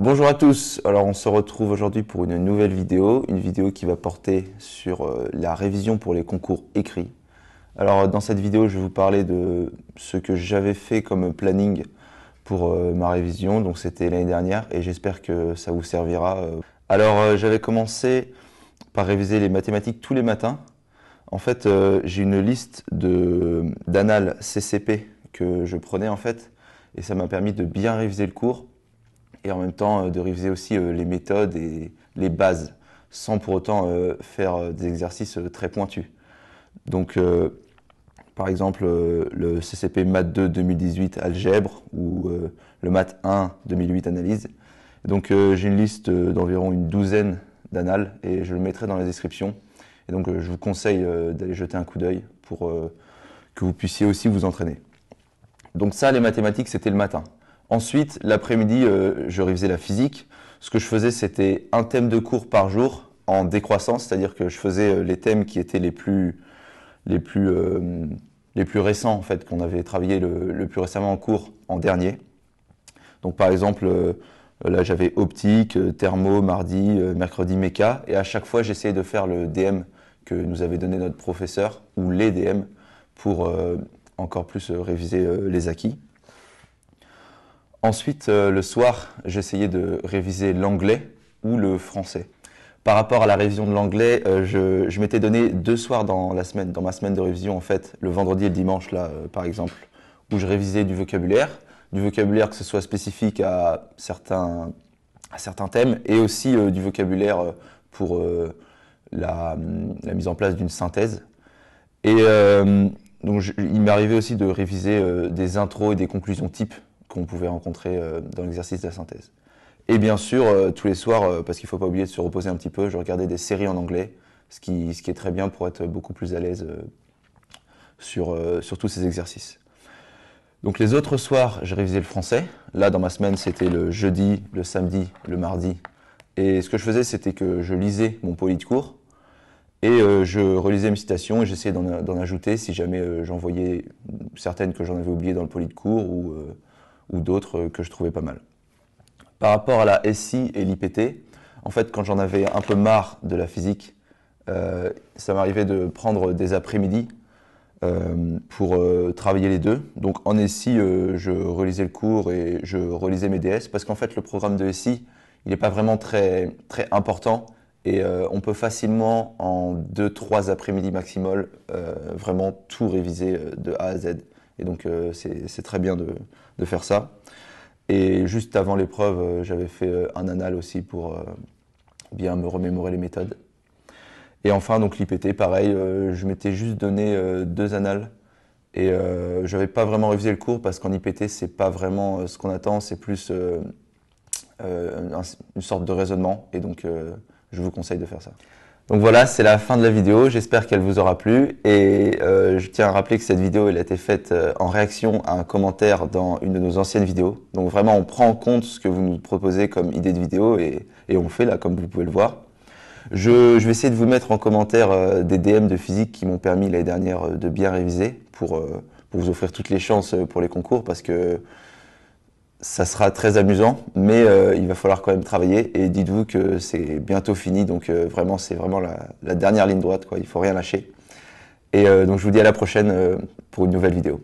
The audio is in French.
Bonjour à tous, alors on se retrouve aujourd'hui pour une nouvelle vidéo, une vidéo qui va porter sur euh, la révision pour les concours écrits. Alors dans cette vidéo je vais vous parler de ce que j'avais fait comme planning pour euh, ma révision, donc c'était l'année dernière et j'espère que ça vous servira. Euh, alors j'avais commencé par réviser les mathématiques tous les matins. En fait j'ai une liste d'annales CCP que je prenais en fait et ça m'a permis de bien réviser le cours et en même temps euh, de réviser aussi euh, les méthodes et les bases, sans pour autant euh, faire des exercices très pointus. Donc, par exemple, le CCP Math 2 2018 Algèbre ou le Math 1 2008 Analyse. Donc, j'ai une liste d'environ une douzaine d'annales et je le mettrai dans la description. Et donc, je vous conseille d'aller jeter un coup d'œil pour que vous puissiez aussi vous entraîner. Donc ça, les mathématiques, c'était le matin. Ensuite, l'après-midi, euh, je révisais la physique. Ce que je faisais, c'était un thème de cours par jour en décroissance, c'est-à-dire que je faisais euh, les thèmes qui étaient euh, les plus, récents, en fait, qu'on avait travaillé le, plus récemment en cours en dernier. Donc, par exemple, là, j'avais optique, thermo, mardi, mercredi, méca, et à chaque fois, j'essayais de faire le DM que nous avait donné notre professeur, ou les DM, pour encore plus réviser les acquis. Ensuite, euh, le soir, j'essayais de réviser l'anglais ou le français. Par rapport à la révision de l'anglais, euh, je, m'étais donné deux soirs dans la semaine, dans ma semaine de révision en fait, le vendredi et le dimanche là, euh, par exemple, où je révisais du vocabulaire, du vocabulaire que ce soit spécifique à certains, à certains thèmes, et aussi du vocabulaire pour la, mise en place d'une synthèse. Et donc, il m'arrivait aussi de réviser des intros et des conclusions types qu'on pouvait rencontrer euh, dans l'exercice de la synthèse. Et bien sûr, euh, tous les soirs, euh, parce qu'il ne faut pas oublier de se reposer un petit peu, je regardais des séries en anglais, ce qui, ce qui est très bien pour être beaucoup plus à l'aise sur, tous ces exercices. Donc les autres soirs, j'ai révisé le français. Là, dans ma semaine, c'était le jeudi, le samedi, le mardi. Et ce que je faisais, c'était que je lisais mon poly de cours et je relisais mes citations et j'essayais d'en ajouter si jamais j'en voyais certaines que j'en avais oubliées dans le poly de cours ou, ou d'autres euh, que je trouvais pas mal. Par rapport à la SI et l'IPT, en fait, quand j'en avais un peu marre de la physique, euh, ça m'arrivait de prendre des après-midi euh, pour travailler les deux. Donc en SI, je relisais le cours et je relisais mes DS parce qu'en fait, le programme de SI, il n'est pas vraiment très, très important et on peut facilement, en 2-3 après-midi maximal, vraiment tout réviser de A à Z. Et donc euh, c'est très bien de, faire ça. Et juste avant l'épreuve, euh, j'avais fait euh, un anal aussi pour bien me remémorer les méthodes. Et enfin, donc l'IPT, pareil, je m'étais juste donné deux annales. Et je n'avais pas vraiment révisé le cours parce qu'en IPT, ce n'est pas vraiment ce qu'on attend, c'est plus une sorte de raisonnement. Et donc, je vous conseille de faire ça. Donc voilà, c'est la fin de la vidéo, j'espère qu'elle vous aura plu et euh, je tiens à rappeler que cette vidéo elle a été faite euh, en réaction à un commentaire dans une de nos anciennes vidéos. Donc vraiment on prend en compte ce que vous nous proposez comme idée de vidéo et, on fait là comme vous pouvez le voir. Je, vais essayer de vous mettre en commentaire euh, des DM de physique qui m'ont permis l'année dernière de bien réviser pour, pour vous offrir toutes les chances pour les concours parce que ça sera très amusant, mais euh, il va falloir quand même travailler. Et dites-vous que c'est bientôt fini, donc euh, vraiment, c'est vraiment la, dernière ligne droite, quoi. Il faut rien lâcher. Et euh, donc, je vous dis à la prochaine pour une nouvelle vidéo.